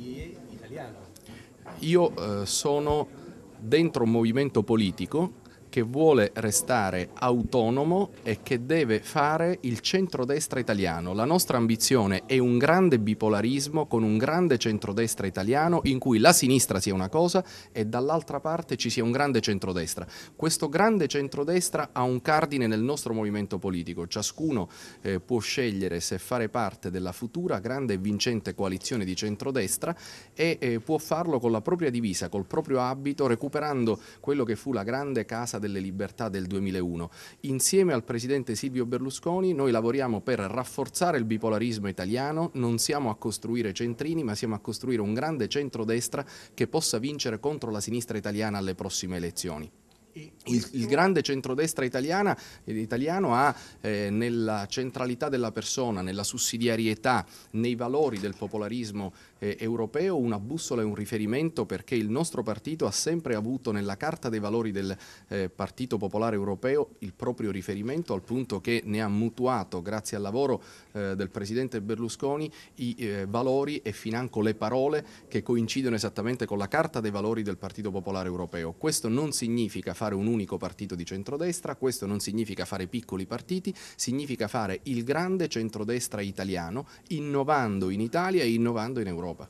di italiano. Io eh, sono dentro un movimento politico che vuole restare autonomo e che deve fare il centrodestra italiano. La nostra ambizione è un grande bipolarismo con un grande centrodestra italiano in cui la sinistra sia una cosa e dall'altra parte ci sia un grande centrodestra. Questo grande centrodestra ha un cardine nel nostro movimento politico. Ciascuno eh, può scegliere se fare parte della futura grande e vincente coalizione di centrodestra e eh, può farlo con la propria divisa, col proprio abito, recuperando quello che fu la grande casa delle Libertà del 2001. Insieme al presidente Silvio Berlusconi noi lavoriamo per rafforzare il bipolarismo italiano, non siamo a costruire centrini ma siamo a costruire un grande centrodestra che possa vincere contro la sinistra italiana alle prossime elezioni. Il, il, grande centrodestra italiana, eh, italiano ha eh, nella centralità della persona, nella sussidiarietà, nei valori del popolarismo eh, europeo una bussola e un riferimento perché il nostro partito ha sempre avuto nella carta dei valori del eh, Partito Popolare Europeo il proprio riferimento al punto che ne ha mutuato, grazie al lavoro eh, del Presidente Berlusconi, i eh, valori e financo le parole che coincidono esattamente con la carta dei valori del Partito Popolare Europeo. Questo non significa fare un unico partito di centrodestra, questo non significa fare piccoli partiti, significa fare il grande centrodestra italiano, innovando in Italia e innovando in Europa.